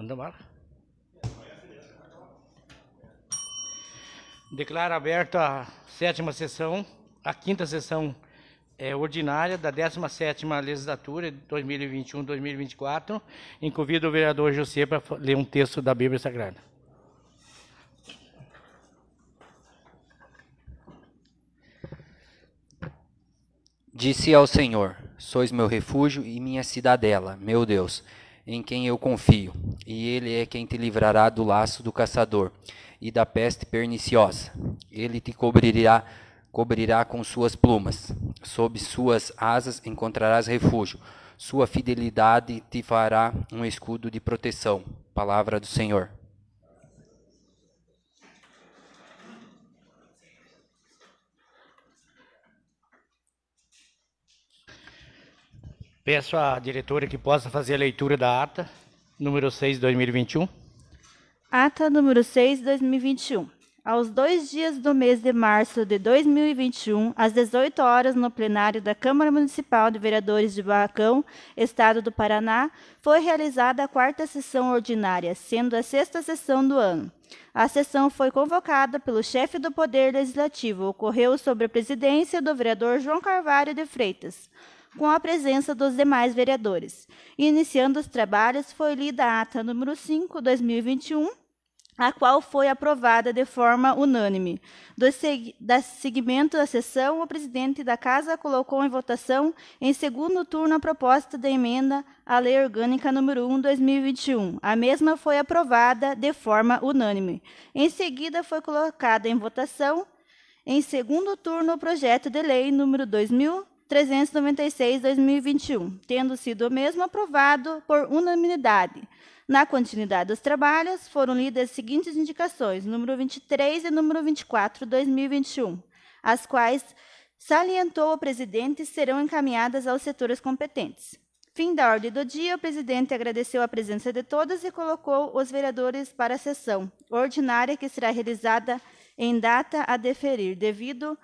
Mandamar. Declaro aberta a sétima sessão, a quinta sessão é, ordinária da 17ª legislatura, 2021-2024, e convido o vereador José para ler um texto da Bíblia Sagrada. Disse ao Senhor, sois meu refúgio e minha cidadela, meu Deus, em quem eu confio, e ele é quem te livrará do laço do caçador e da peste perniciosa. Ele te cobrirá, cobrirá com suas plumas, sob suas asas encontrarás refúgio. Sua fidelidade te fará um escudo de proteção. Palavra do Senhor. Peço à diretora que possa fazer a leitura da ata número 6 de 2021. Ata número 6 de 2021. Aos dois dias do mês de março de 2021, às 18 horas, no plenário da Câmara Municipal de Vereadores de Barracão, Estado do Paraná, foi realizada a quarta sessão ordinária, sendo a sexta sessão do ano. A sessão foi convocada pelo chefe do Poder Legislativo, ocorreu sobre a presidência do vereador João Carvalho de Freitas com a presença dos demais vereadores. Iniciando os trabalhos, foi lida a ata número 5, 2021, a qual foi aprovada de forma unânime. Do seg da seguimento da sessão, o presidente da Casa colocou em votação, em segundo turno, a proposta de emenda à Lei Orgânica número 1, 2021. A mesma foi aprovada de forma unânime. Em seguida, foi colocada em votação, em segundo turno, o projeto de lei número 2000 396-2021, tendo sido o mesmo aprovado por unanimidade. Na continuidade dos trabalhos, foram lidas as seguintes indicações, número 23 e número 24, 2021, as quais salientou o presidente serão encaminhadas aos setores competentes. Fim da ordem do dia, o presidente agradeceu a presença de todos e colocou os vereadores para a sessão ordinária que será realizada em data a deferir, devido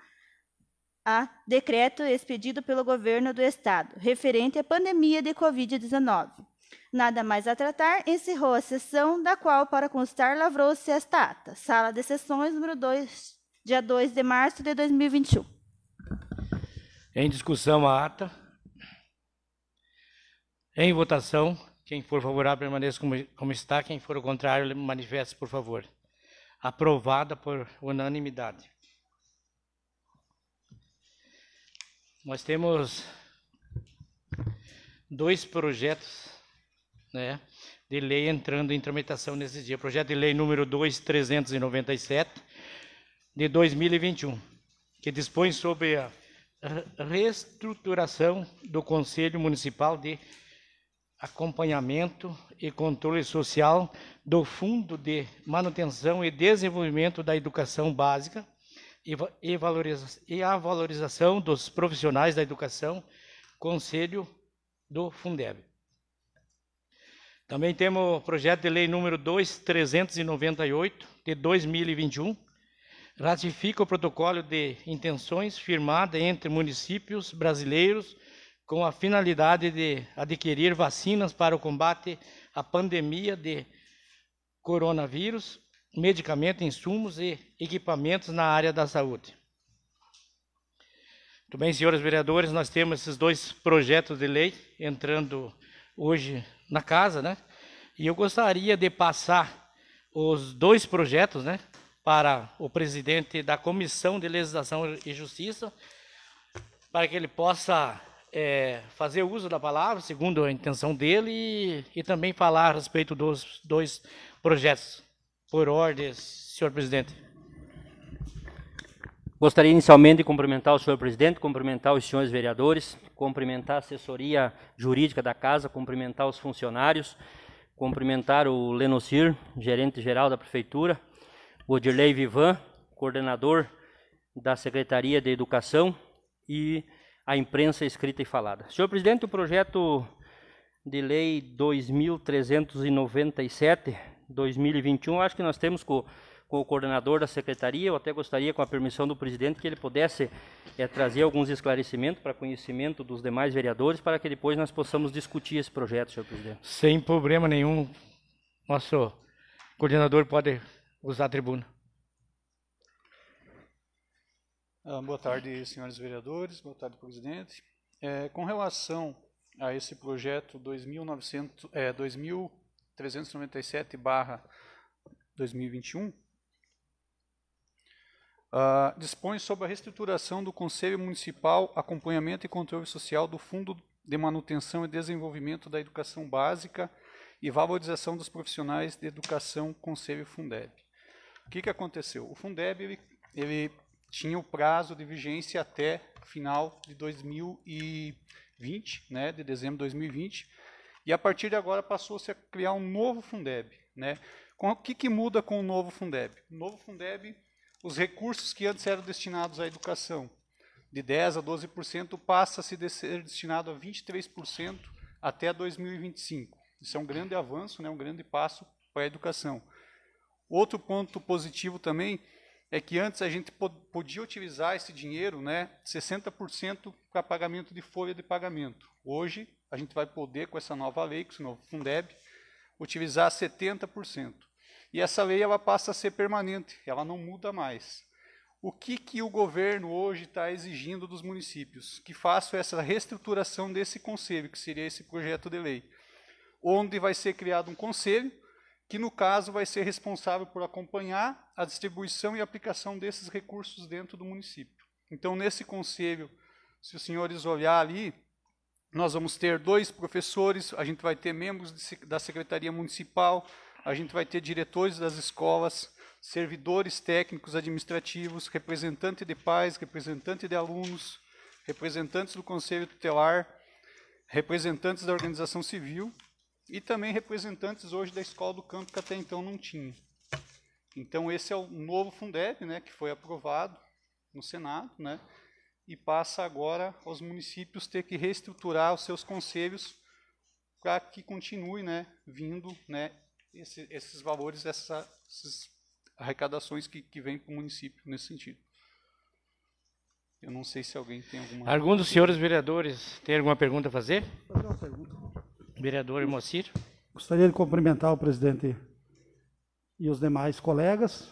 a decreto expedido pelo governo do estado, referente à pandemia de Covid-19. Nada mais a tratar, encerrou a sessão, da qual, para constar, lavrou-se esta ata. Sala de sessões, número 2, dia 2 de março de 2021. Em discussão a ata. Em votação, quem for favorável permaneça como, como está, quem for o contrário manifeste, por favor. Aprovada por unanimidade. Nós temos dois projetos né, de lei entrando em tramitação nesse dia. Projeto de lei número 2397 de 2021, que dispõe sobre a reestruturação do Conselho Municipal de Acompanhamento e Controle Social do Fundo de Manutenção e Desenvolvimento da Educação Básica e, valoriza e a valorização dos profissionais da educação, Conselho do Fundeb. Também temos o projeto de lei número 2398 de 2021, ratifica o protocolo de intenções firmado entre municípios brasileiros com a finalidade de adquirir vacinas para o combate à pandemia de coronavírus medicamentos, insumos e equipamentos na área da saúde. Muito bem, senhores vereadores, nós temos esses dois projetos de lei entrando hoje na casa, né? E eu gostaria de passar os dois projetos, né, para o presidente da Comissão de Legislação e Justiça, para que ele possa é, fazer uso da palavra, segundo a intenção dele, e, e também falar a respeito dos dois projetos. Por ordem, senhor presidente. Gostaria inicialmente de cumprimentar o senhor presidente, cumprimentar os senhores vereadores, cumprimentar a assessoria jurídica da casa, cumprimentar os funcionários, cumprimentar o Lenocir, gerente geral da prefeitura, o Odirley Vivan, coordenador da Secretaria de Educação e a imprensa escrita e falada. Senhor presidente, o projeto de lei 2397 2021. Acho que nós temos com, com o coordenador da secretaria, eu até gostaria, com a permissão do presidente, que ele pudesse é, trazer alguns esclarecimentos para conhecimento dos demais vereadores, para que depois nós possamos discutir esse projeto, senhor presidente. Sem problema nenhum, nosso coordenador pode usar a tribuna. Ah, boa tarde, senhores vereadores, boa tarde, presidente. É, com relação a esse projeto 2900, é, 397-2021, uh, ah, dispõe sobre a reestruturação do Conselho Municipal, acompanhamento e controle social do Fundo de Manutenção e Desenvolvimento da Educação Básica e valorização dos profissionais de educação Conselho Fundeb. O que, que aconteceu? O Fundeb ele, ele tinha o prazo de vigência até final de 2020, né, de dezembro de 2020, e a partir de agora passou-se a criar um novo Fundeb. Né? o que, que muda com o novo Fundeb? O novo Fundeb, os recursos que antes eram destinados à educação, de 10% a 12%, passa -se a ser destinado a 23% até 2025. Isso é um grande avanço, né? um grande passo para a educação. Outro ponto positivo também é que antes a gente podia utilizar esse dinheiro, né, 60% para pagamento de folha de pagamento. Hoje a gente vai poder, com essa nova lei, com esse novo Fundeb, utilizar 70%. E essa lei ela passa a ser permanente, ela não muda mais. O que, que o governo hoje está exigindo dos municípios? Que façam essa reestruturação desse conselho, que seria esse projeto de lei, onde vai ser criado um conselho que, no caso, vai ser responsável por acompanhar a distribuição e aplicação desses recursos dentro do município. Então, nesse conselho, se os senhores olharem ali, nós vamos ter dois professores, a gente vai ter membros de, da Secretaria Municipal, a gente vai ter diretores das escolas, servidores técnicos administrativos, representante de pais, representante de alunos, representantes do Conselho Tutelar, representantes da organização civil e também representantes hoje da escola do campo que até então não tinha. Então esse é o novo Fundeb, né, que foi aprovado no Senado, né? e passa agora aos municípios ter que reestruturar os seus conselhos para que continue né, vindo né, esse, esses valores, essa, essas arrecadações que, que vêm para o município nesse sentido. Eu não sei se alguém tem alguma. Algum dos senhores vereadores tem alguma pergunta a fazer? Fazer uma pergunta. Vereador Mocir. Gostaria de cumprimentar o presidente e os demais colegas,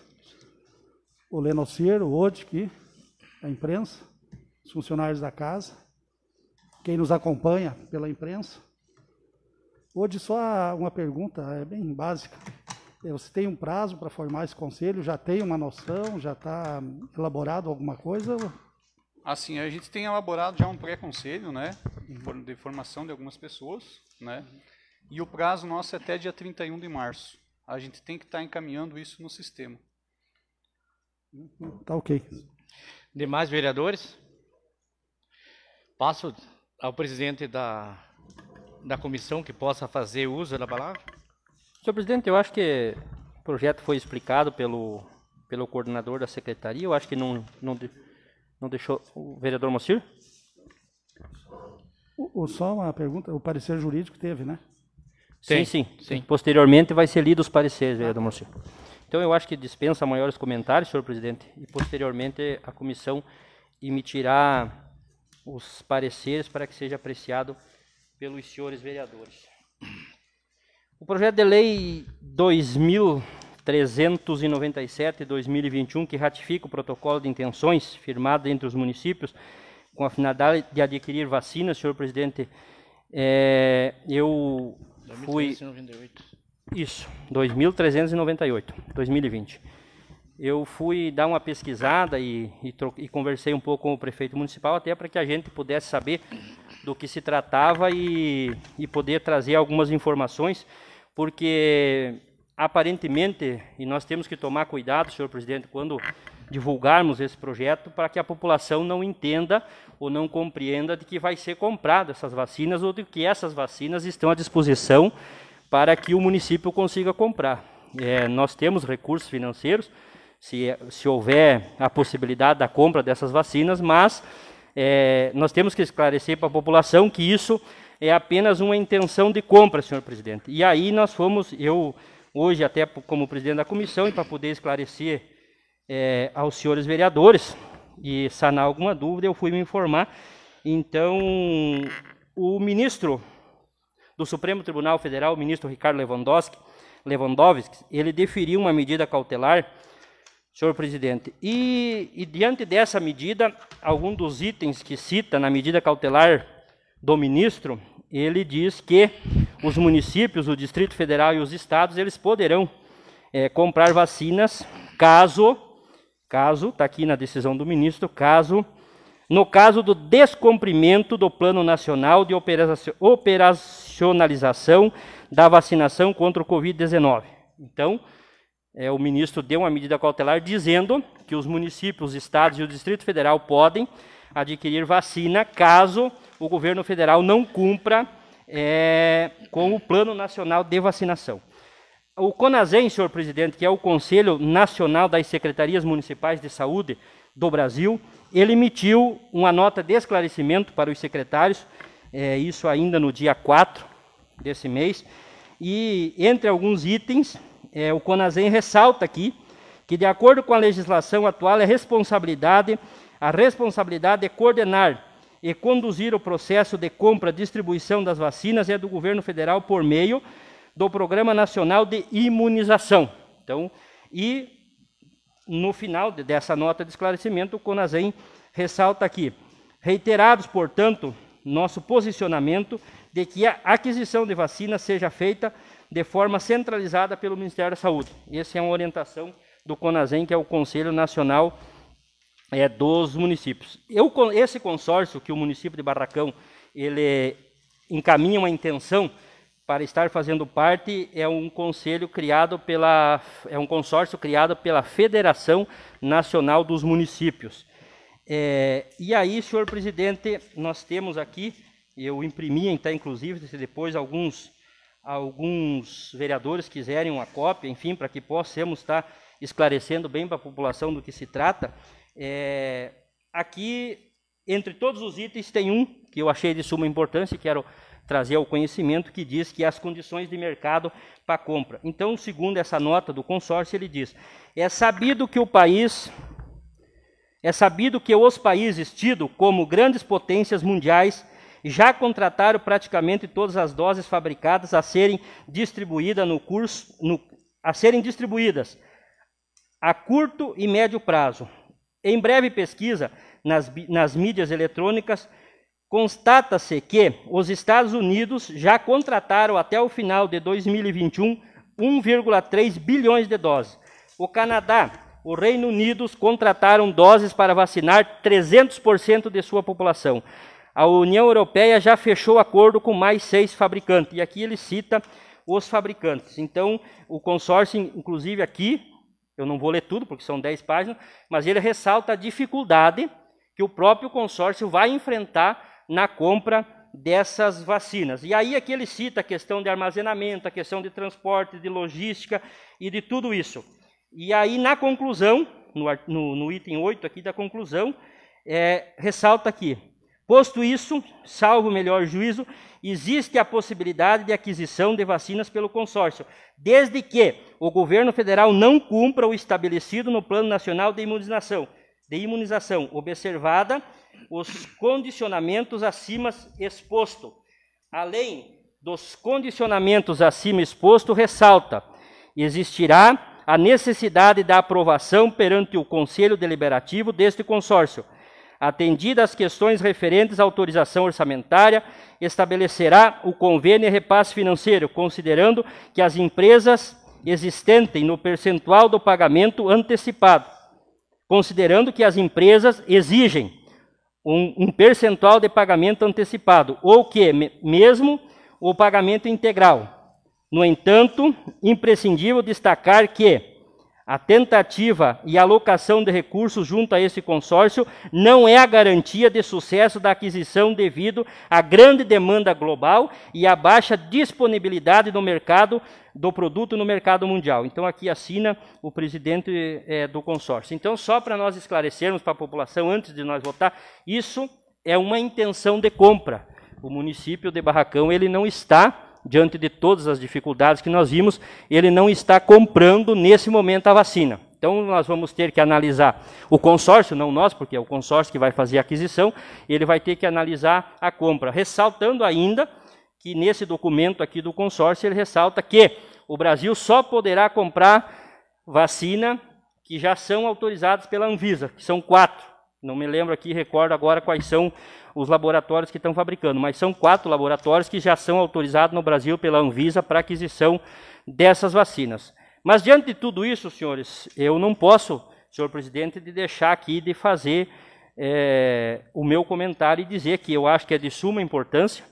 o Lenocir, o Ode, é a imprensa os funcionários da casa, quem nos acompanha pela imprensa. Hoje só uma pergunta, é bem básica. É, você tem um prazo para formar esse conselho? Já tem uma noção? Já está elaborado alguma coisa? Assim, a gente tem elaborado já um pré-conselho, né? Uhum. De formação de algumas pessoas, né? E o prazo nosso é até dia 31 de março. A gente tem que estar tá encaminhando isso no sistema. Tá ok. Demais vereadores? Passo ao presidente da, da comissão que possa fazer uso da palavra. Senhor presidente, eu acho que o projeto foi explicado pelo, pelo coordenador da secretaria. Eu acho que não, não, não deixou o vereador Mocir. O, o, só uma pergunta, o parecer jurídico teve, né? Sim, sim, sim. sim. Posteriormente vai ser lido os pareceres, vereador ah. Mocir. Então eu acho que dispensa maiores comentários, senhor presidente, e posteriormente a comissão emitirá os pareceres para que seja apreciado pelos senhores vereadores. O projeto de lei 2397/2021 que ratifica o protocolo de intenções firmado entre os municípios com a finalidade de adquirir vacinas, senhor presidente, é, eu fui 2398. Isso, 2398, 2020 eu fui dar uma pesquisada e, e, e, conversei um pouco com o prefeito municipal, até para que a gente pudesse saber do que se tratava e, e poder trazer algumas informações, porque aparentemente, e nós temos que tomar cuidado, senhor presidente, quando divulgarmos esse projeto, para que a população não entenda ou não compreenda de que vai ser comprada essas vacinas ou de que essas vacinas estão à disposição para que o município consiga comprar. É, nós temos recursos financeiros se, se houver a possibilidade da compra dessas vacinas, mas é, nós temos que esclarecer para a população que isso é apenas uma intenção de compra, senhor presidente. E aí nós fomos, eu hoje até como presidente da comissão, e para poder esclarecer é, aos senhores vereadores e sanar alguma dúvida, eu fui me informar. Então, o ministro do Supremo Tribunal Federal, o ministro Ricardo Lewandowski, Lewandowski, ele deferiu uma medida cautelar senhor presidente. E, e diante dessa medida, algum dos itens que cita na medida cautelar do ministro, ele diz que os municípios, o Distrito Federal e os estados, eles poderão é, comprar vacinas caso, caso, está aqui na decisão do ministro, caso, no caso do descumprimento do Plano Nacional de Operacionalização da Vacinação contra o Covid-19. Então, é, o ministro deu uma medida cautelar dizendo que os municípios, os estados e o Distrito Federal podem adquirir vacina caso o governo federal não cumpra é, com o Plano Nacional de Vacinação. O CONASEM, senhor presidente, que é o Conselho Nacional das Secretarias Municipais de Saúde do Brasil, ele emitiu uma nota de esclarecimento para os secretários, é, isso ainda no dia 4 desse mês, e entre alguns itens é, o CONASEM ressalta aqui que, de acordo com a legislação atual, é responsabilidade, a responsabilidade é coordenar e conduzir o processo de compra e distribuição das vacinas é do governo federal por meio do Programa Nacional de Imunização. Então, e no final dessa nota de esclarecimento, o CONASEM ressalta aqui, reiterados, portanto, nosso posicionamento de que a aquisição de vacinas seja feita de forma centralizada pelo Ministério da Saúde. Essa é uma orientação do CONASEM, que é o Conselho Nacional é, dos Municípios. Eu, esse consórcio que o município de Barracão ele encaminha uma intenção para estar fazendo parte é um conselho criado pela é um consórcio criado pela Federação Nacional dos Municípios. É, e aí, senhor presidente, nós temos aqui, eu imprimi, então, inclusive, depois alguns alguns vereadores quiserem uma cópia, enfim, para que possamos estar esclarecendo bem para a população do que se trata. É, aqui, entre todos os itens, tem um que eu achei de suma importância e quero trazer ao conhecimento, que diz que as condições de mercado para compra. Então, segundo essa nota do consórcio, ele diz: é sabido que o país. É sabido que os países tidos como grandes potências mundiais já contrataram praticamente todas as doses fabricadas a serem distribuídas no curso, no, a serem distribuídas a curto e médio prazo. Em breve pesquisa nas, nas mídias eletrônicas, constata-se que os Estados Unidos já contrataram até o final de 2021 1,3 bilhões de doses. O Canadá, o Reino Unido contrataram doses para vacinar 300% de sua população a União Europeia já fechou acordo com mais seis fabricantes. E aqui ele cita os fabricantes. Então, o consórcio, inclusive aqui, eu não vou ler tudo porque são 10 páginas, mas ele ressalta a dificuldade que o próprio consórcio vai enfrentar na compra dessas vacinas. E aí aqui ele cita a questão de armazenamento, a questão de transporte, de logística e de tudo isso. E aí na conclusão, no, no, no item 8 aqui da conclusão, é, ressalta aqui, Posto isso, salvo o melhor juízo, existe a possibilidade de aquisição de vacinas pelo consórcio, desde que o governo federal não cumpra o estabelecido no Plano Nacional de Imunização, de imunização observada os condicionamentos acima exposto. Além dos condicionamentos acima exposto, ressalta: existirá a necessidade da aprovação perante o Conselho Deliberativo deste consórcio atendidas as questões referentes à autorização orçamentária, estabelecerá o convênio e repasse financeiro, considerando que as empresas existem no percentual do pagamento antecipado, considerando que as empresas exigem um, um percentual de pagamento antecipado, ou que, mesmo o pagamento integral. No entanto, imprescindível destacar que a tentativa e alocação de recursos junto a esse consórcio não é a garantia de sucesso da aquisição devido à grande demanda global e à baixa disponibilidade do mercado do produto no mercado mundial. Então aqui assina o presidente é, do consórcio. Então só para nós esclarecermos para a população antes de nós votar, isso é uma intenção de compra. O município de Barracão ele não está diante de todas as dificuldades que nós vimos, ele não está comprando nesse momento a vacina. Então, nós vamos ter que analisar o consórcio, não nós, porque é o consórcio que vai fazer a aquisição, ele vai ter que analisar a compra. Ressaltando ainda que nesse documento aqui do consórcio, ele ressalta que o Brasil só poderá comprar vacina que já são autorizadas pela Anvisa, que são quatro. Não me lembro aqui, recordo agora quais são os laboratórios que estão fabricando, mas são quatro laboratórios que já são autorizados no Brasil pela Anvisa para aquisição dessas vacinas. Mas diante de tudo isso, senhores, eu não posso, senhor presidente, de deixar aqui de fazer é, o meu comentário e dizer que eu acho que é de suma importância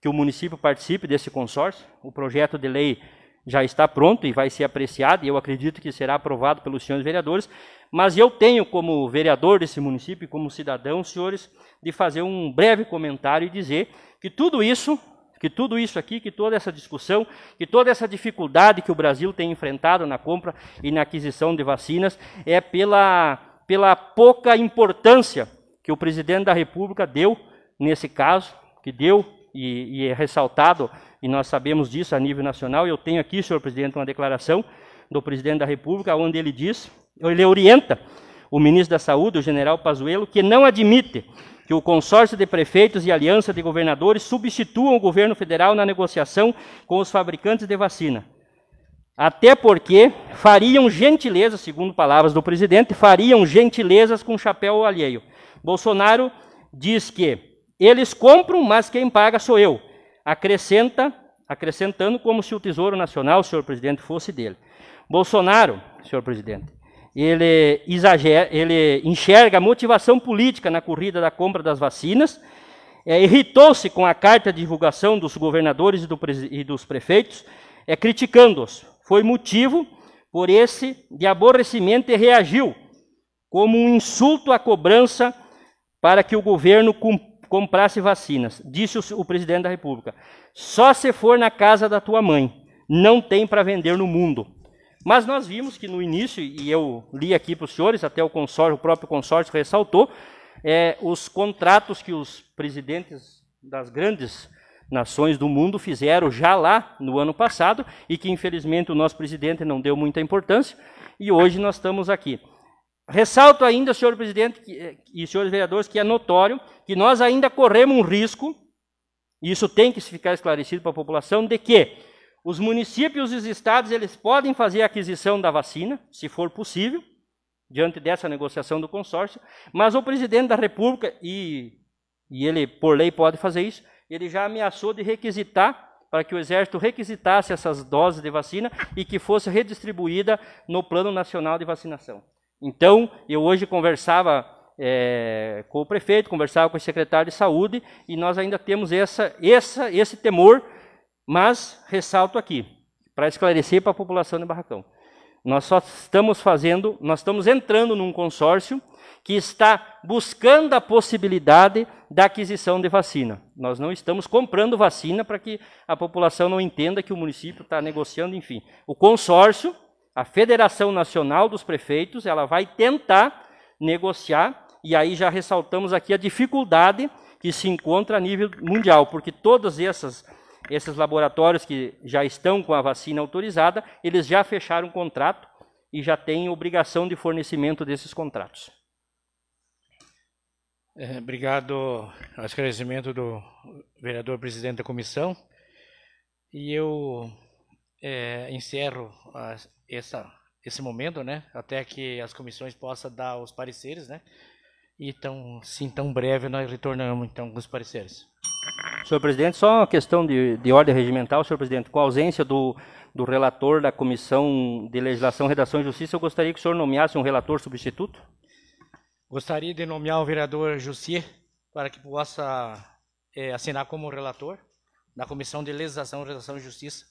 que o município participe desse consórcio. O projeto de lei já está pronto e vai ser apreciado, e eu acredito que será aprovado pelos senhores vereadores, mas eu tenho, como vereador desse município, e como cidadão, senhores, de fazer um breve comentário e dizer que tudo isso, que tudo isso aqui, que toda essa discussão, que toda essa dificuldade que o Brasil tem enfrentado na compra e na aquisição de vacinas é pela, pela pouca importância que o presidente da República deu nesse caso, que deu e, e é ressaltado, e nós sabemos disso a nível nacional. Eu tenho aqui, senhor presidente, uma declaração do presidente da República, onde ele diz ele orienta o ministro da Saúde, o general Pazuello, que não admite que o consórcio de prefeitos e aliança de governadores substituam o governo federal na negociação com os fabricantes de vacina. Até porque fariam gentilezas, segundo palavras do presidente, fariam gentilezas com chapéu alheio. Bolsonaro diz que eles compram, mas quem paga sou eu. Acrescenta, acrescentando como se o Tesouro Nacional, senhor presidente, fosse dele. Bolsonaro, senhor presidente, ele, exagera, ele enxerga motivação política na corrida da compra das vacinas, é, irritou-se com a carta de divulgação dos governadores e, do, e dos prefeitos, é, criticando-os. Foi motivo por esse de aborrecimento e reagiu como um insulto à cobrança para que o governo comprasse vacinas, disse o, o presidente da República. Só se for na casa da tua mãe, não tem para vender no mundo. Mas nós vimos que no início, e eu li aqui para os senhores, até o consórcio, o próprio consórcio ressaltou, é, os contratos que os presidentes das grandes nações do mundo fizeram já lá no ano passado e que infelizmente o nosso presidente não deu muita importância e hoje nós estamos aqui. Ressalto ainda, senhor presidente que, e senhores vereadores, que é notório que nós ainda corremos um risco, e isso tem que ficar esclarecido para a população, de que os municípios e os estados eles podem fazer a aquisição da vacina, se for possível, diante dessa negociação do consórcio, mas o presidente da República, e, e ele por lei pode fazer isso, ele já ameaçou de requisitar para que o Exército requisitasse essas doses de vacina e que fosse redistribuída no Plano Nacional de Vacinação. Então, eu hoje conversava é, com o prefeito, conversava com o secretário de Saúde e nós ainda temos essa, essa, esse temor mas ressalto aqui, para esclarecer para a população de Barracão, nós só estamos fazendo, nós estamos entrando num consórcio que está buscando a possibilidade da aquisição de vacina. Nós não estamos comprando vacina para que a população não entenda que o município está negociando, enfim. O consórcio, a Federação Nacional dos Prefeitos, ela vai tentar negociar, e aí já ressaltamos aqui a dificuldade que se encontra a nível mundial, porque todas essas esses laboratórios que já estão com a vacina autorizada, eles já fecharam o contrato e já têm obrigação de fornecimento desses contratos. É, obrigado ao esclarecimento do vereador presidente da comissão. E eu é, encerro a, essa, esse momento, né, até que as comissões possam dar os pareceres, né, e tão, sim, tão breve nós retornamos então com os pareceres. Senhor presidente, só uma questão de, de ordem regimental, senhor presidente. Com a ausência do, do relator da Comissão de Legislação, Redação e Justiça, eu gostaria que o senhor nomeasse um relator substituto. Gostaria de nomear o vereador Jussier para que possa é, assinar como relator na Comissão de Legislação, Redação e Justiça.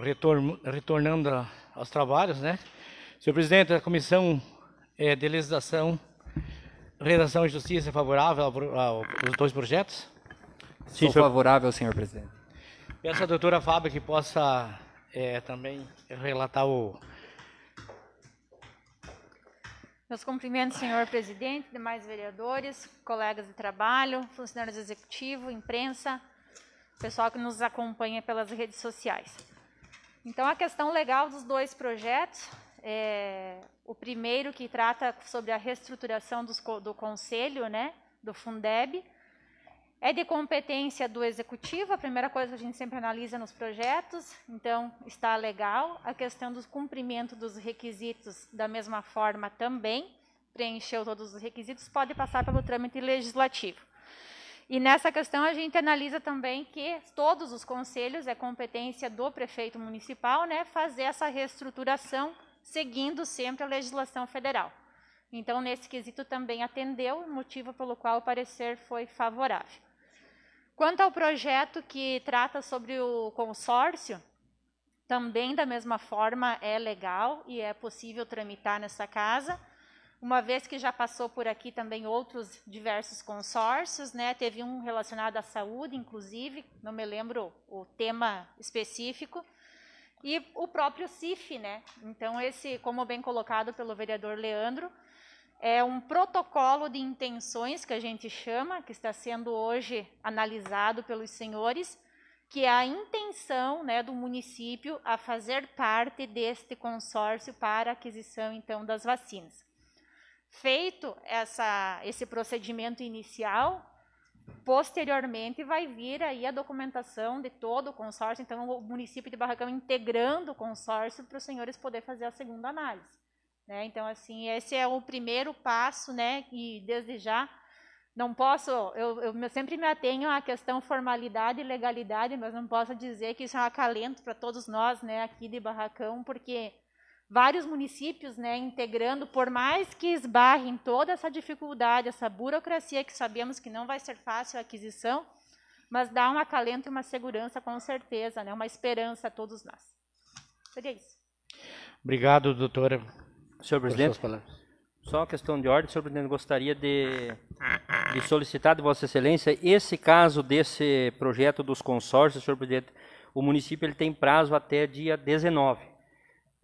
retornando a, aos trabalhos, né? Senhor presidente a Comissão é, de Legislação, Redação e Justiça, é favorável aos dois projetos? Sim, Sou favorável, senhor presidente. Peço à doutora Fábio que possa é, também relatar o. Meus cumprimentos, senhor presidente, demais vereadores, colegas de trabalho, funcionários do executivo, imprensa, pessoal que nos acompanha pelas redes sociais. Então, a questão legal dos dois projetos é o primeiro que trata sobre a reestruturação dos, do conselho, né, do Fundeb, é de competência do executivo, a primeira coisa que a gente sempre analisa nos projetos, então está legal. A questão do cumprimento dos requisitos, da mesma forma também, preencheu todos os requisitos, pode passar pelo trâmite legislativo. E nessa questão a gente analisa também que todos os conselhos é competência do prefeito municipal, né, fazer essa reestruturação seguindo sempre a legislação federal. Então, nesse quesito também atendeu, motivo pelo qual o parecer foi favorável. Quanto ao projeto que trata sobre o consórcio, também da mesma forma é legal e é possível tramitar nessa casa uma vez que já passou por aqui também outros diversos consórcios, né? Teve um relacionado à saúde, inclusive, não me lembro o tema específico, e o próprio CIF, né? Então esse, como bem colocado pelo vereador Leandro, é um protocolo de intenções que a gente chama, que está sendo hoje analisado pelos senhores, que é a intenção né, do município a fazer parte deste consórcio para aquisição então das vacinas. Feito essa, esse procedimento inicial, posteriormente vai vir aí a documentação de todo o consórcio, então o município de Barracão integrando o consórcio para os senhores poder fazer a segunda análise. Né? Então, assim, esse é o primeiro passo, né? E desde já não posso, eu, eu sempre me atenho à questão formalidade e legalidade, mas não posso dizer que isso é um acalento para todos nós, né, aqui de Barracão, porque vários municípios né, integrando, por mais que esbarrem toda essa dificuldade, essa burocracia que sabemos que não vai ser fácil a aquisição, mas dá um acalento e uma segurança, com certeza, né, uma esperança a todos nós. Seria isso. Obrigado, doutora. Senhor presidente, só uma questão de ordem, senhor presidente, gostaria de, de solicitar de Vossa Excelência esse caso desse projeto dos consórcios, senhor presidente. O município ele tem prazo até dia 19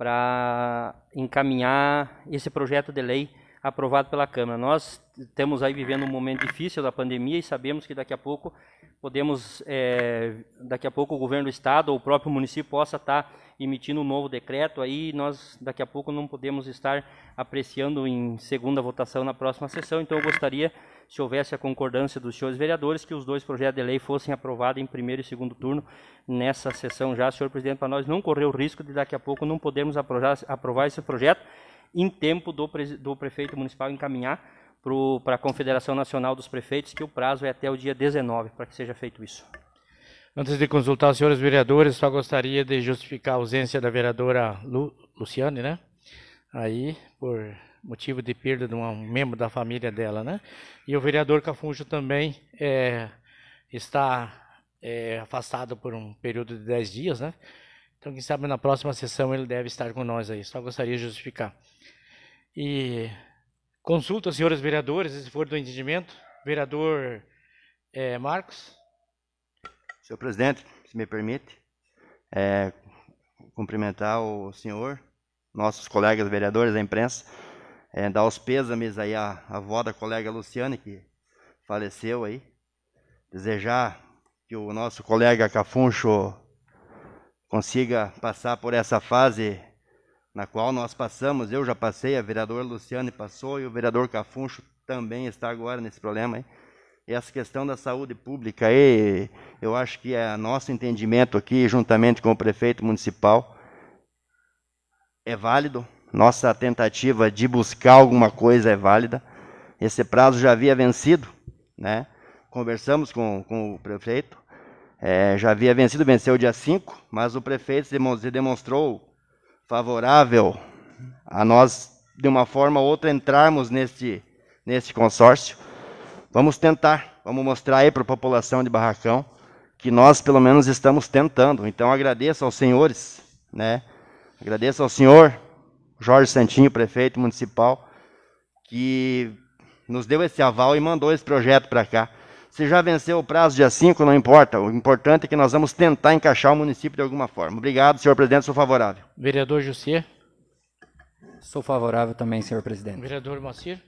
para encaminhar esse projeto de lei aprovado pela Câmara. Nós estamos aí vivendo um momento difícil da pandemia e sabemos que daqui a pouco podemos, é, daqui a pouco o governo do estado ou o próprio município possa estar emitindo um novo decreto aí nós daqui a pouco não podemos estar apreciando em segunda votação na próxima sessão, então eu gostaria, se houvesse a concordância dos senhores vereadores, que os dois projetos de lei fossem aprovados em primeiro e segundo turno nessa sessão já, senhor presidente, para nós não correr o risco de daqui a pouco não podermos aprovar, aprovar esse projeto em tempo do, do prefeito municipal encaminhar para a Confederação Nacional dos Prefeitos, que o prazo é até o dia 19 para que seja feito isso. Antes de consultar os senhores vereadores, só gostaria de justificar a ausência da vereadora Lu, Luciane, né? Aí, por motivo de perda de um membro da família dela, né? E o vereador Cafunjo também é, está é, afastado por um período de 10 dias, né? Então, quem sabe na próxima sessão ele deve estar com nós aí. Só gostaria de justificar. E consulta, aos senhores vereadores, se for do entendimento. Vereador é, Marcos. Senhor presidente, se me permite, é, cumprimentar o senhor, nossos colegas vereadores da imprensa, é, dar os pêsames aí à, à avó da colega Luciane, que faleceu aí. Desejar que o nosso colega Cafuncho consiga passar por essa fase na qual nós passamos, eu já passei, a vereadora Luciane passou e o vereador Cafuncho também está agora nesse problema. Hein? Essa questão da saúde pública, eu acho que é nosso entendimento aqui, juntamente com o prefeito municipal, é válido. Nossa tentativa de buscar alguma coisa é válida. Esse prazo já havia vencido, né? Conversamos com, com o prefeito, é, já havia vencido, venceu o dia 5, mas o prefeito se demonstrou favorável a nós, de uma forma ou outra, entrarmos neste, neste consórcio. Vamos tentar, vamos mostrar aí para a população de Barracão que nós, pelo menos, estamos tentando. Então, agradeço aos senhores, né? Agradeço ao senhor Jorge Santinho, prefeito municipal, que nos deu esse aval e mandou esse projeto para cá. Se já venceu o prazo dia 5, não importa. O importante é que nós vamos tentar encaixar o município de alguma forma. Obrigado, senhor presidente, sou favorável. Vereador Jussier. Sou favorável também, senhor presidente. Vereador Macir.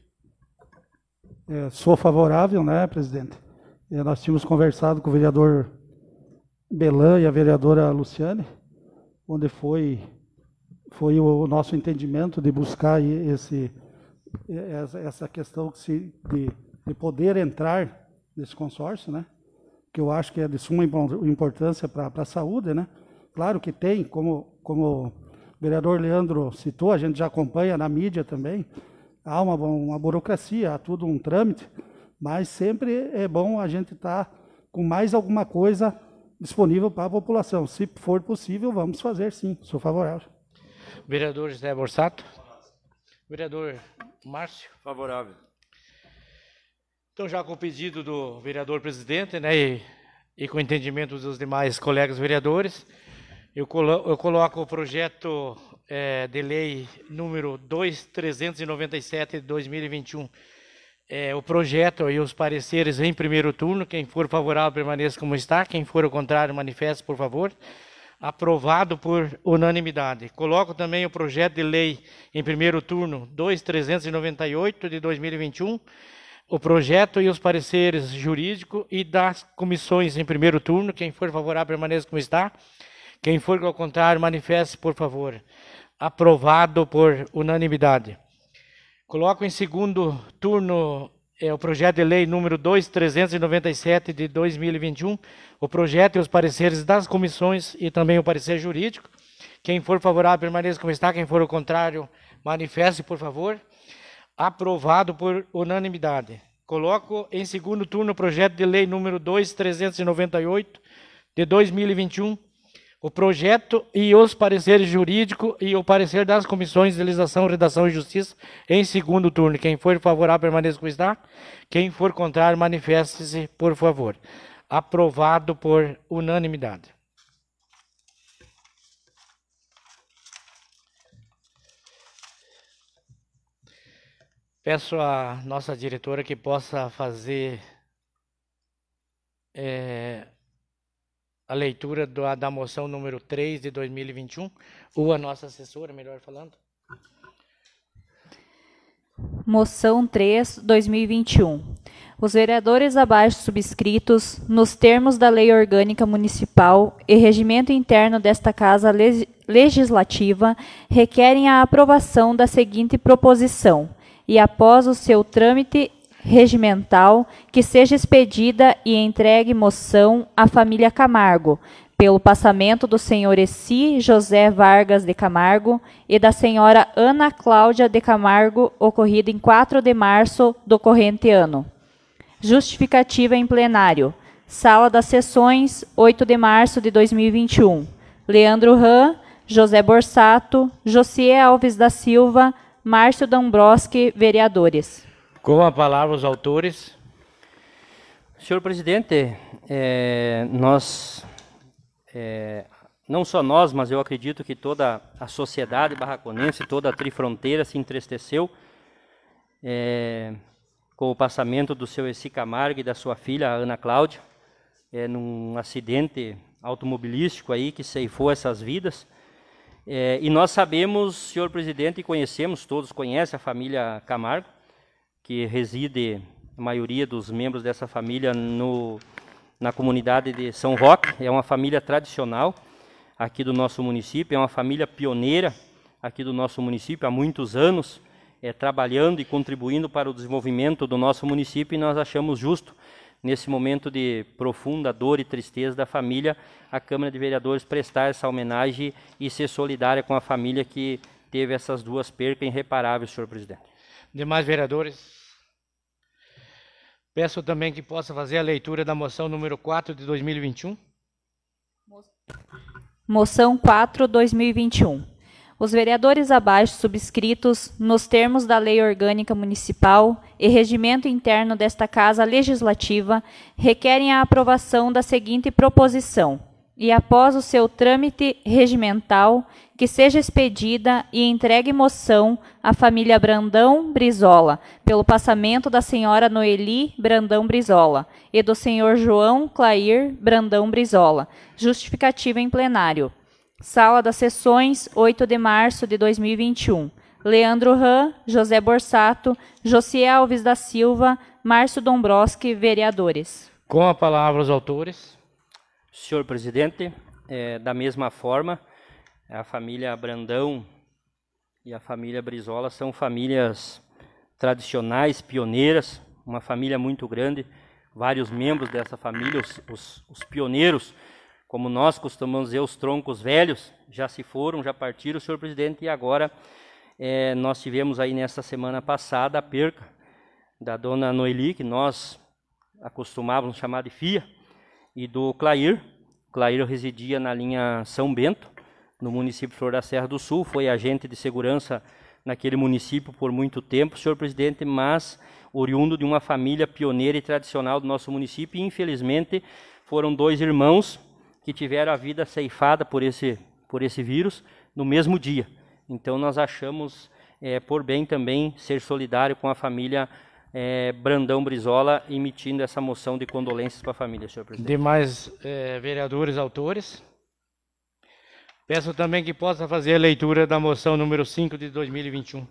É, sou favorável, né, presidente? É, nós tínhamos conversado com o vereador Belan e a vereadora Luciane, onde foi, foi o nosso entendimento de buscar esse, essa questão de, de poder entrar desse consórcio, né? que eu acho que é de suma importância para a saúde. Né? Claro que tem, como, como o vereador Leandro citou, a gente já acompanha na mídia também, há uma, uma burocracia, há tudo um trâmite, mas sempre é bom a gente estar tá com mais alguma coisa disponível para a população. Se for possível, vamos fazer sim, sou favorável. Vereador José Borsato. Vereador Márcio. Favorável. Então, já com o pedido do vereador presidente, né, e, e com o entendimento dos demais colegas vereadores, eu, colo eu coloco o projeto é, de lei número 2397 de 2021. É, o projeto e os pareceres em primeiro turno, quem for favorável permaneça como está, quem for o contrário manifeste, por favor. Aprovado por unanimidade. Coloco também o projeto de lei em primeiro turno 2398 de 2021 o projeto e os pareceres jurídicos e das comissões em primeiro turno. Quem for favorável, permaneça como está. Quem for ao contrário, manifeste, por favor. Aprovado por unanimidade. Coloco em segundo turno é, o projeto de lei número 2397 de 2021, o projeto e os pareceres das comissões e também o parecer jurídico. Quem for favorável, permaneça como está. Quem for ao contrário, manifeste, por favor. Aprovado por unanimidade. Coloco em segundo turno o projeto de lei número 2398 de 2021, o projeto e os pareceres jurídicos e o parecer das comissões de legislação, redação e justiça em segundo turno. Quem for favorável permaneça como está. Quem for contrário, manifeste-se, por favor. Aprovado por unanimidade. Peço à nossa diretora que possa fazer é, a leitura da moção número 3 de 2021, ou a nossa assessora, melhor falando. Moção 3, 2021. Os vereadores abaixo subscritos, nos termos da Lei Orgânica Municipal e Regimento Interno desta Casa Legislativa, requerem a aprovação da seguinte proposição e após o seu trâmite regimental, que seja expedida e entregue moção à família Camargo, pelo passamento do senhor Essi José Vargas de Camargo e da senhora Ana Cláudia de Camargo, ocorrido em 4 de março do corrente ano. Justificativa em plenário. Sala das Sessões, 8 de março de 2021. Leandro Han José Borsato, Josie Alves da Silva, Márcio Dombrowski, vereadores. Com a palavra os autores. Senhor presidente, é, nós, é, não só nós, mas eu acredito que toda a sociedade barraconense, toda a trifronteira se entristeceu é, com o passamento do seu Essi Camargo e da sua filha, Ana Cláudia, é num acidente automobilístico aí que ceifou essas vidas. É, e nós sabemos, senhor presidente, e conhecemos, todos conhecem a família Camargo, que reside, a maioria dos membros dessa família, no, na comunidade de São Roque. É uma família tradicional aqui do nosso município, é uma família pioneira aqui do nosso município há muitos anos, é, trabalhando e contribuindo para o desenvolvimento do nosso município, e nós achamos justo nesse momento de profunda dor e tristeza da família, a Câmara de Vereadores prestar essa homenagem e ser solidária com a família que teve essas duas percas irreparáveis, senhor presidente. Demais vereadores, peço também que possa fazer a leitura da moção número 4 de 2021. Moção 4, 2021 os vereadores abaixo subscritos, nos termos da Lei Orgânica Municipal e Regimento Interno desta Casa Legislativa, requerem a aprovação da seguinte proposição, e após o seu trâmite regimental, que seja expedida e entregue moção à família Brandão Brizola, pelo passamento da senhora Noeli Brandão Brizola e do senhor João Clair Brandão Brizola, justificativa em plenário. Sala das Sessões, 8 de março de 2021. Leandro Ram, José Borsato, José Alves da Silva, Márcio Dombrowski, vereadores. Com a palavra os autores. Senhor presidente, é, da mesma forma, a família Brandão e a família Brizola são famílias tradicionais, pioneiras, uma família muito grande, vários membros dessa família, os, os, os pioneiros como nós costumamos dizer, os troncos velhos já se foram, já partiram, senhor presidente, e agora é, nós tivemos aí nesta semana passada a perca da dona Noeli, que nós acostumávamos chamar de FIA, e do Clair. Clair residia na linha São Bento, no município Flor da Serra do Sul, foi agente de segurança naquele município por muito tempo, senhor presidente, mas oriundo de uma família pioneira e tradicional do nosso município, e infelizmente foram dois irmãos que tiveram a vida ceifada por esse, por esse vírus no mesmo dia. Então nós achamos é, por bem também ser solidário com a família é, Brandão Brizola, emitindo essa moção de condolências para a família, senhor presidente. Demais é, vereadores, autores. Peço também que possa fazer a leitura da moção número 5 de 2021.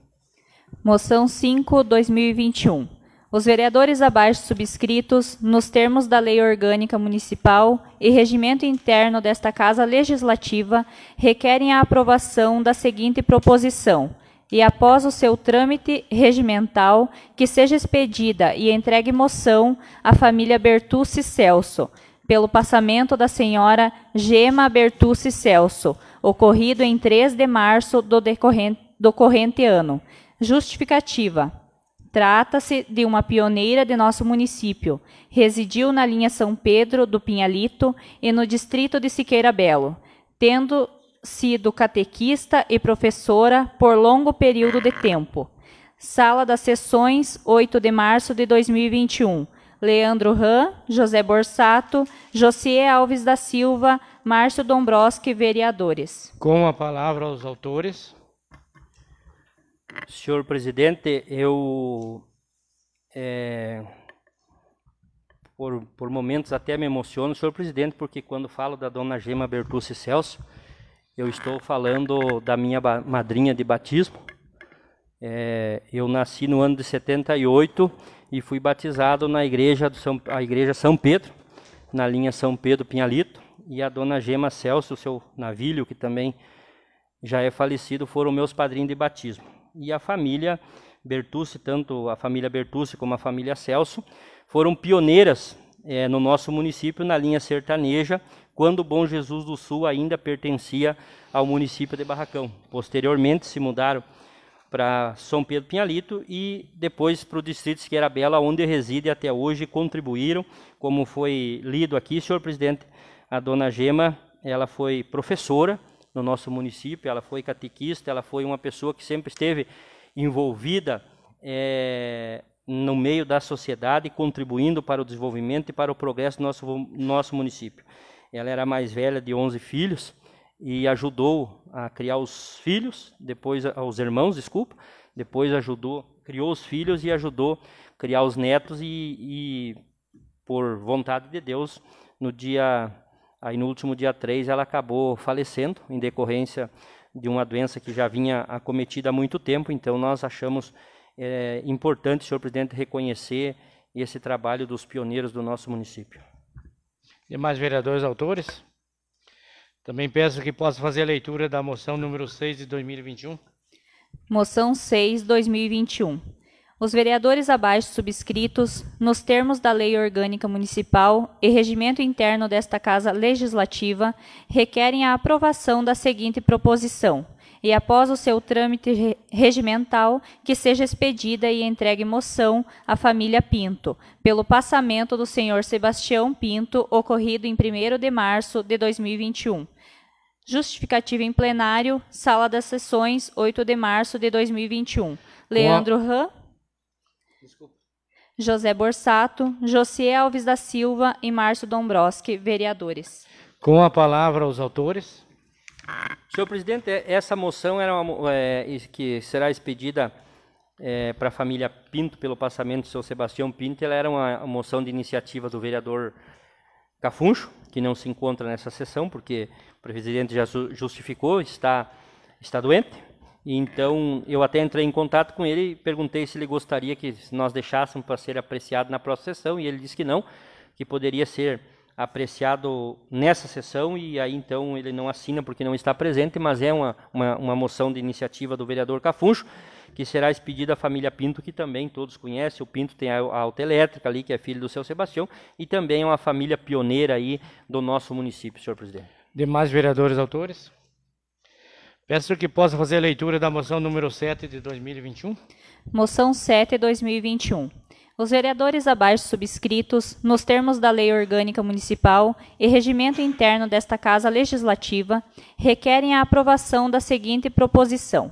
Moção 5, 2021. Os vereadores abaixo subscritos, nos termos da Lei Orgânica Municipal e regimento interno desta Casa Legislativa, requerem a aprovação da seguinte proposição: e após o seu trâmite regimental, que seja expedida e entregue moção à família Bertucci Celso, pelo passamento da senhora Gema Bertucci Celso, ocorrido em 3 de março do decorrente, do corrente ano. Justificativa. Trata-se de uma pioneira de nosso município. Residiu na linha São Pedro do Pinhalito e no distrito de Siqueira Belo, tendo sido catequista e professora por longo período de tempo. Sala das Sessões, 8 de março de 2021. Leandro Ram, José Borsato, Josier Alves da Silva, Márcio Dombrowski, vereadores. Com a palavra aos autores. Senhor presidente, eu é, por, por momentos até me emociono, senhor presidente, porque quando falo da dona Gema Bertucci Celso, eu estou falando da minha madrinha de batismo. É, eu nasci no ano de 78 e fui batizado na igreja do São, a igreja São Pedro, na linha São Pedro Pinhalito, e a dona Gema Celso, seu navilho, que também já é falecido, foram meus padrinhos de batismo e a família Bertucci, tanto a família Bertucci como a família Celso, foram pioneiras é, no nosso município na linha sertaneja, quando Bom Jesus do Sul ainda pertencia ao município de Barracão. Posteriormente se mudaram para São Pedro Pinhalito e depois para o distrito de Bela, onde reside até hoje, contribuíram, como foi lido aqui, senhor presidente, a dona Gema, ela foi professora no nosso município. Ela foi catequista, ela foi uma pessoa que sempre esteve envolvida é, no meio da sociedade, contribuindo para o desenvolvimento e para o progresso do nosso, nosso município. Ela era mais velha de 11 filhos e ajudou a criar os filhos, depois aos irmãos, desculpa, depois ajudou, criou os filhos e ajudou a criar os netos e, e por vontade de Deus, no dia Aí no último dia 3 ela acabou falecendo em decorrência de uma doença que já vinha acometida há muito tempo, então nós achamos é, importante, senhor presidente, reconhecer esse trabalho dos pioneiros do nosso município. Demais vereadores autores? Também peço que possa fazer a leitura da moção número 6 de 2021. Moção 6, 2021 os vereadores abaixo subscritos, nos termos da Lei Orgânica Municipal e Regimento Interno desta Casa Legislativa, requerem a aprovação da seguinte proposição, e após o seu trâmite regimental, que seja expedida e entregue moção à família Pinto, pelo passamento do senhor Sebastião Pinto, ocorrido em 1 de março de 2021. Justificativa em plenário, Sala das Sessões, 8 de março de 2021. Leandro Ram. José Borsato, José Alves da Silva e Márcio Dombrowski, vereadores. Com a palavra os autores. Senhor presidente, é, essa moção era uma, é, que será expedida é, para a família Pinto pelo passamento do seu Sebastião Pinto. Ela era uma moção de iniciativa do vereador Cafuncho, que não se encontra nessa sessão porque o presidente já justificou, está está doente. Então, eu até entrei em contato com ele e perguntei se ele gostaria que nós deixássemos para ser apreciado na próxima sessão, e ele disse que não, que poderia ser apreciado nessa sessão, e aí então ele não assina porque não está presente, mas é uma, uma, uma moção de iniciativa do vereador Cafuncho, que será expedida à família Pinto, que também todos conhecem. O Pinto tem a, a elétrica ali, que é filho do seu Sebastião, e também é uma família pioneira aí do nosso município, senhor presidente. Demais vereadores autores? Peço que possa fazer a leitura da moção número 7 de 2021. Moção 7 2021. Os vereadores abaixo subscritos, nos termos da Lei Orgânica Municipal e regimento interno desta Casa Legislativa, requerem a aprovação da seguinte proposição: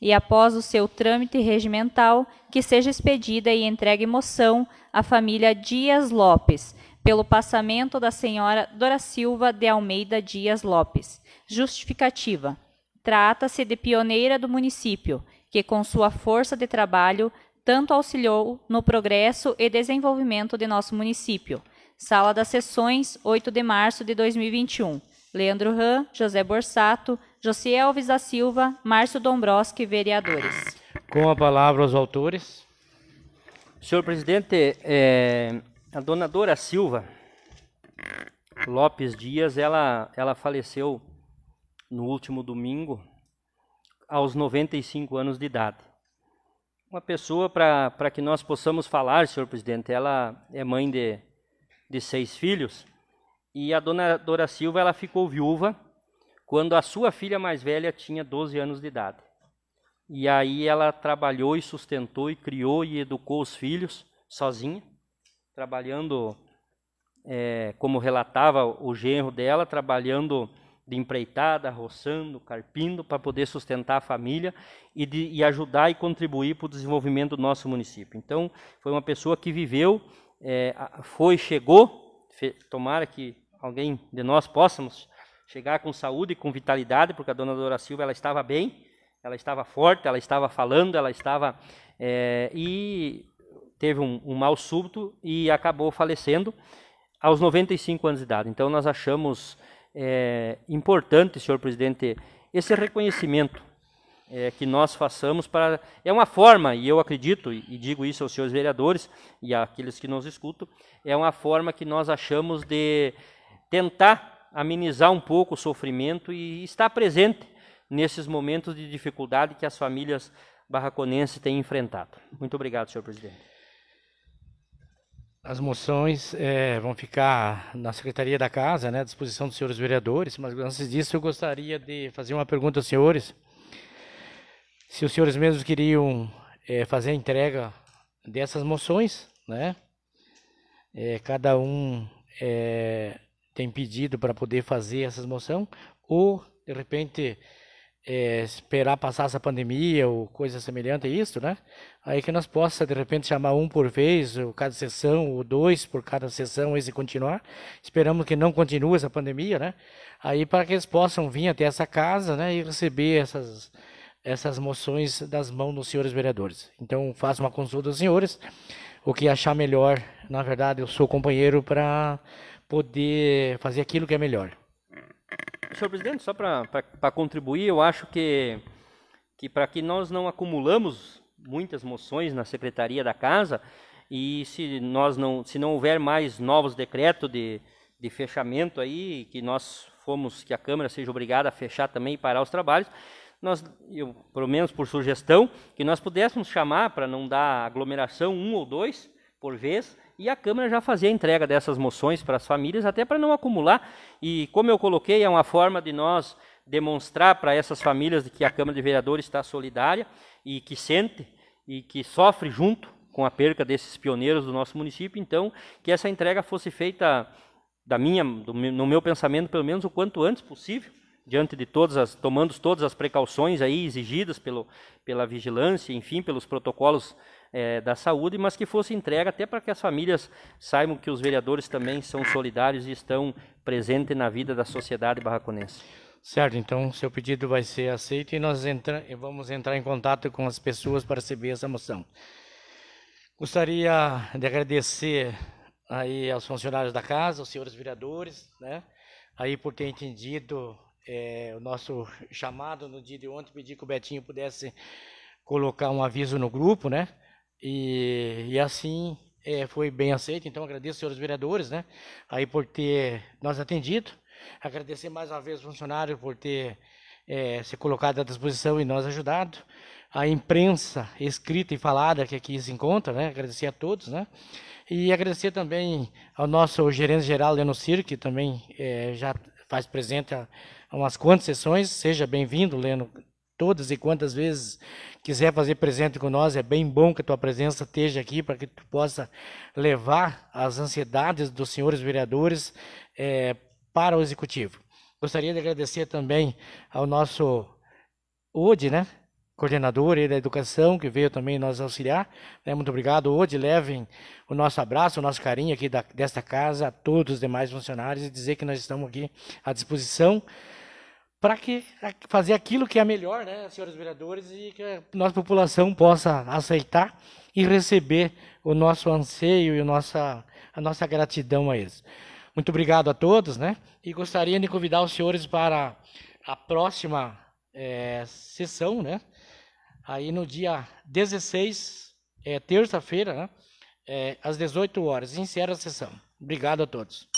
e após o seu trâmite regimental, que seja expedida e entregue moção à família Dias Lopes, pelo passamento da senhora Dora Silva de Almeida Dias Lopes. Justificativa: Trata-se de pioneira do município, que com sua força de trabalho tanto auxiliou no progresso e desenvolvimento de nosso município. Sala das Sessões, 8 de março de 2021. Leandro Ram, José Borsato, José Alves da Silva, Márcio Dombrowski, vereadores. Com a palavra os autores. Senhor presidente, é, a dona Dora Silva Lopes Dias, ela, ela faleceu no último domingo, aos 95 anos de idade. Uma pessoa para que nós possamos falar, senhor presidente, ela é mãe de, de seis filhos e a dona Dora Silva ela ficou viúva quando a sua filha mais velha tinha 12 anos de idade. E aí ela trabalhou e sustentou e criou e educou os filhos sozinha, trabalhando, é, como relatava o genro dela, trabalhando de empreitada, roçando, carpindo, para poder sustentar a família e, de, e ajudar e contribuir para o desenvolvimento do nosso município. Então, foi uma pessoa que viveu, é, foi, chegou, fe, tomara que alguém de nós possamos chegar com saúde e com vitalidade, porque a dona Dora Silva ela estava bem, ela estava forte, ela estava falando, ela estava. É, e teve um, um mal súbito e acabou falecendo aos 95 anos de idade. Então, nós achamos é, importante, senhor presidente, esse reconhecimento é, que nós façamos para é uma forma e eu acredito e digo isso aos senhores vereadores e àqueles que nos escutam é uma forma que nós achamos de tentar amenizar um pouco o sofrimento e estar presente nesses momentos de dificuldade que as famílias barraconenses têm enfrentado. Muito obrigado, senhor presidente. As moções é, vão ficar na Secretaria da Casa, né, à disposição dos senhores vereadores, mas antes disso eu gostaria de fazer uma pergunta aos senhores. Se os senhores mesmos queriam é, fazer a entrega dessas moções, né? É, cada um tem pedido para poder fazer essas moções, ou, de repente, é, esperar passar essa pandemia ou coisa semelhante a isso, né? Aí que nós possa de repente chamar um por vez, ou cada sessão, ou dois por cada sessão, e continuar. Esperamos que não continue essa pandemia, né? Aí para que eles possam vir até essa casa, né, e receber essas essas moções das mãos dos senhores vereadores. Então faça uma consulta aos senhores, o que achar melhor. Na verdade, eu sou companheiro para poder fazer aquilo que é melhor senhor presidente, só para contribuir, eu acho que, que para que nós não acumulamos muitas moções na Secretaria da Casa, e se nós não, se não houver mais novos decretos de, de fechamento aí, que nós fomos, que a Câmara seja obrigada a fechar também e parar os trabalhos, nós, eu, pelo menos por sugestão, que nós pudéssemos chamar, para não dar aglomeração, um ou dois por vez, e a Câmara já fazia a entrega dessas moções para as famílias, até para não acumular. E como eu coloquei, é uma forma de nós demonstrar para essas famílias que a Câmara de Vereadores está solidária e que sente e que sofre junto com a perca desses pioneiros do nosso município. Então, que essa entrega fosse feita da minha, do, no meu pensamento, pelo menos o quanto antes possível, diante de todas as, tomando todas as precauções aí exigidas pelo, pela vigilância, enfim, pelos protocolos é, da saúde, mas que fosse entregue até para que as famílias saibam que os vereadores também são solidários e estão presentes na vida da sociedade barraconense. Certo, então seu pedido vai ser aceito e nós entra vamos entrar em contato com as pessoas para receber essa moção. Gostaria de agradecer aí aos funcionários da casa, aos senhores vereadores, né, aí por ter entendido é, o nosso chamado no dia de ontem, pedir que o Betinho pudesse colocar um aviso no grupo, né, e, e assim é, foi bem aceito. Então agradeço, senhores vereadores, né, aí por ter nós atendido. Agradecer mais uma vez o funcionário por ter é, se colocado à disposição e nós ajudado. A imprensa escrita e falada que aqui se encontra, né? agradecer a todos. Né? E agradecer também ao nosso gerente geral, Leno Cir, que também é, já faz presente a, a umas quantas sessões. Seja bem-vindo, Leno, todas e quantas vezes quiser fazer presente com nós, é bem bom que a tua presença esteja aqui para que tu possa levar as ansiedades dos senhores vereadores é, para o executivo. Gostaria de agradecer também ao nosso Ode, né? coordenador da educação, que veio também nos auxiliar. Né? Muito obrigado. Hoje levem o nosso abraço, o nosso carinho aqui da, desta casa, a todos os demais funcionários, e dizer que nós estamos aqui à disposição para que fazer aquilo que é melhor, né, senhores vereadores, e que a nossa população possa aceitar e receber o nosso anseio e a nossa, a nossa gratidão a eles. Muito obrigado a todos, né? E gostaria de convidar os senhores para a próxima é, sessão, né? Aí no dia 16, é, eh, terça-feira, né? É, às 18 horas. Encerra a sessão. Obrigado a todos.